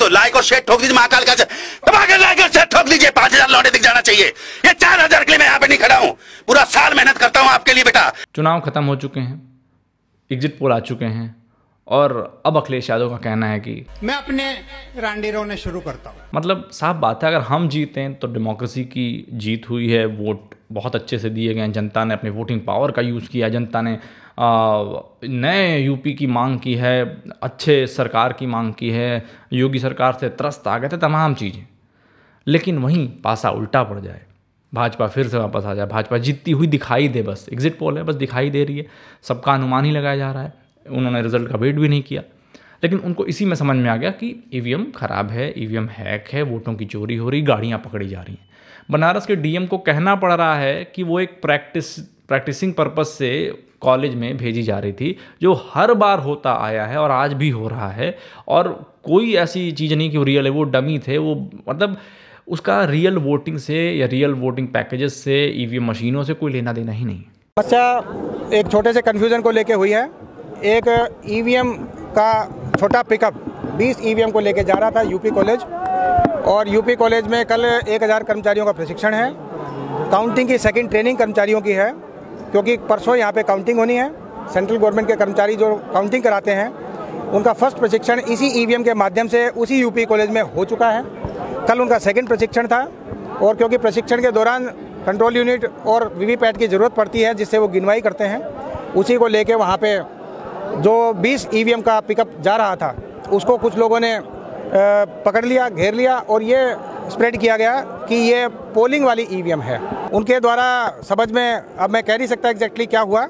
तो लाइक और शेयर ठोक दीजिए महाकाल का दबाकर तो लाइक और शेयर ठोक दीजिए पांच हजार लौटे दिख जाना चाहिए ये चार हजार के लिए मैं यहाँ पे नहीं खड़ा हूँ पूरा साल मेहनत करता हूँ आपके लिए बेटा चुनाव खत्म हो चुके हैं एग्जिट पोल आ चुके हैं और अब अखिलेश यादव का कहना है कि मैं अपने रांडी रोने शुरू करता हूँ मतलब साफ बात है अगर हम जीते हैं तो डेमोक्रेसी की जीत हुई है वोट बहुत अच्छे से दिए गए हैं जनता ने अपने वोटिंग पावर का यूज़ किया जनता ने नए यूपी की मांग की है अच्छे सरकार की मांग की है योगी सरकार से त्रस्त आ गए थे तमाम चीज़ें लेकिन वहीं पासा उल्टा पड़ जाए भाजपा फिर से वापस आ जाए भाजपा जीतती हुई दिखाई दे बस एग्जिट पोल है बस दिखाई दे रही है सबका अनुमान ही लगाया जा रहा है उन्होंने रिजल्ट का वेट भी नहीं किया लेकिन उनको इसी में समझ में आ गया कि ई e ख़राब है ई e हैक है वोटों की चोरी हो रही गाड़ियाँ पकड़ी जा रही हैं बनारस के डीएम को कहना पड़ रहा है कि वो एक प्रैक्टिस प्रैक्टिसिंग पर्पज़ से कॉलेज में भेजी जा रही थी जो हर बार होता आया है और आज भी हो रहा है और कोई ऐसी चीज़ नहीं कि वो रियल है वो डमी थे वो मतलब उसका रियल वोटिंग से या रियल वोटिंग पैकेजेस से ई e मशीनों से कोई लेना देना ही नहीं समस्या एक छोटे से कन्फ्यूज़न को लेके हुई है एक ई e का छोटा पिकअप 20 ई को लेके जा रहा था यूपी कॉलेज और यूपी कॉलेज में कल 1000 कर्मचारियों का प्रशिक्षण है काउंटिंग की सेकंड ट्रेनिंग कर्मचारियों की है क्योंकि परसों यहाँ पे काउंटिंग होनी है सेंट्रल गवर्नमेंट के कर्मचारी जो काउंटिंग कराते हैं उनका फर्स्ट प्रशिक्षण इसी ई e के माध्यम से उसी यूपी कॉलेज में हो चुका है कल उनका सेकेंड प्रशिक्षण था और क्योंकि प्रशिक्षण के दौरान कंट्रोल यूनिट और वीवीपैट की ज़रूरत पड़ती है जिससे वो गिनवाई करते हैं उसी को लेके वहाँ पे जो 20 ई e का पिकअप जा रहा था उसको कुछ लोगों ने पकड़ लिया घेर लिया और ये स्प्रेड किया गया कि ये पोलिंग वाली ईवीएम e है उनके द्वारा समझ में अब मैं कह नहीं सकता एग्जैक्टली क्या हुआ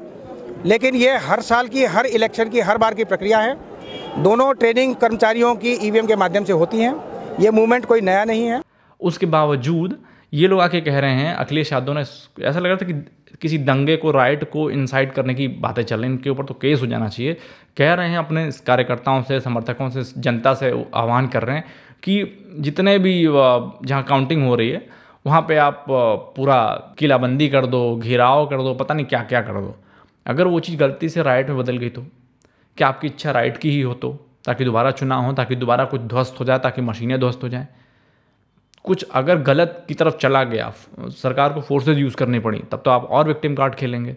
लेकिन ये हर साल की हर इलेक्शन की हर बार की प्रक्रिया है दोनों ट्रेनिंग कर्मचारियों की ईवीएम e के माध्यम से होती हैं ये मूवमेंट कोई नया नहीं है उसके बावजूद ये लोग आके कह रहे हैं अखिलेश यादव ने ऐसा लग रहा था कि किसी दंगे को राइट को इंसाइट करने की बातें चल रही इनके ऊपर तो केस हो जाना चाहिए कह रहे हैं अपने कार्यकर्ताओं से समर्थकों से जनता से आह्वान कर रहे हैं कि जितने भी जहाँ काउंटिंग हो रही है वहाँ पे आप पूरा किलाबंदी कर दो घिराव कर दो पता नहीं क्या क्या कर दो अगर वो चीज़ गलती से राइट में बदल गई तो क्या आपकी इच्छा राइट की ही हो तो ताकि दोबारा चुनाव हो ताकि दोबारा कुछ ध्वस्त हो जाए ताकि मशीनें ध्वस्त हो जाएँ कुछ अगर गलत की तरफ चला गया सरकार को फोर्सेज यूज़ करनी पड़ी तब तो आप और विक्टिम कार्ड खेलेंगे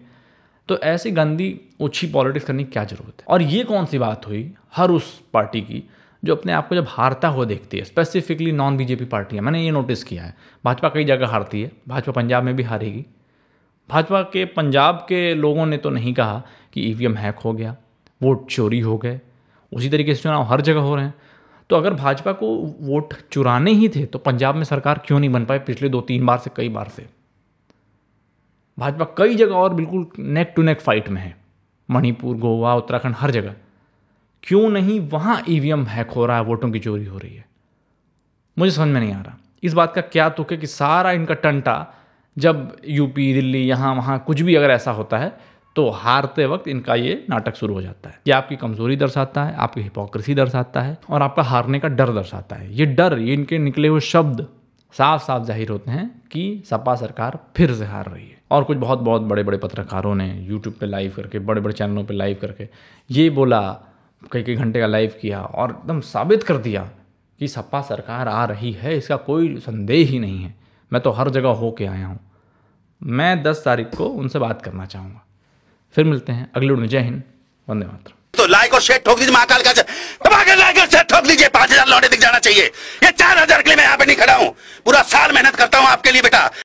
तो ऐसी गंदी ओछी पॉलिटिक्स करने की क्या ज़रूरत है और ये कौन सी बात हुई हर उस पार्टी की जो अपने आप को जब हारता हुआ देखती है स्पेसिफिकली नॉन बीजेपी पार्टी है मैंने ये नोटिस किया है भाजपा कई जगह हारती है भाजपा पंजाब में भी हारेगी भाजपा के पंजाब के लोगों ने तो नहीं कहा कि ई e हैक हो गया वोट चोरी हो गए उसी तरीके से चुनाव हर जगह हो रहे हैं तो अगर भाजपा को वोट चुराने ही थे तो पंजाब में सरकार क्यों नहीं बन पाई पिछले दो तीन बार से कई बार से भाजपा कई जगह और बिल्कुल नेक टू नेक फाइट में है मणिपुर गोवा उत्तराखंड हर जगह क्यों नहीं वहां ईवीएम e हैक हो रहा है वोटों की चोरी हो रही है मुझे समझ में नहीं आ रहा इस बात का क्या तुक है कि सारा इनका टंटा जब यूपी दिल्ली यहाँ वहाँ कुछ भी अगर ऐसा होता है तो हारते वक्त इनका ये नाटक शुरू हो जाता है ये आपकी कमजोरी दर्शाता है आपकी हिपोक्रेसी दर्शाता है और आपका हारने का डर दर्शाता है ये डर ये इनके निकले हुए शब्द साफ साफ जाहिर होते हैं कि सपा सरकार फिर से हार रही है और कुछ बहुत बहुत बड़े बड़े पत्रकारों ने यूट्यूब पे लाइव करके बड़े बड़े चैनलों पे लाइव करके ये बोला कई कई घंटे का लाइव किया और एकदम साबित कर दिया कि सपा सरकार आ रही है इसका कोई संदेह ही नहीं है मैं तो हर जगह होके आया हूँ मैं दस तारीख को उनसे बात करना चाहूँगा फिर मिलते हैं अगले में जय हिंद वंदे मात्र तो लाइक और शेयर ठोक दीजिए महाकाल का दबाकर लाइक और शेयर ठोक दीजिए पांच हजार लौटे दिख जाना चाहिए ये चार हजार के लिए मैं यहाँ पे नहीं खड़ा हूँ पूरा साल मेहनत करता हूँ आपके लिए बेटा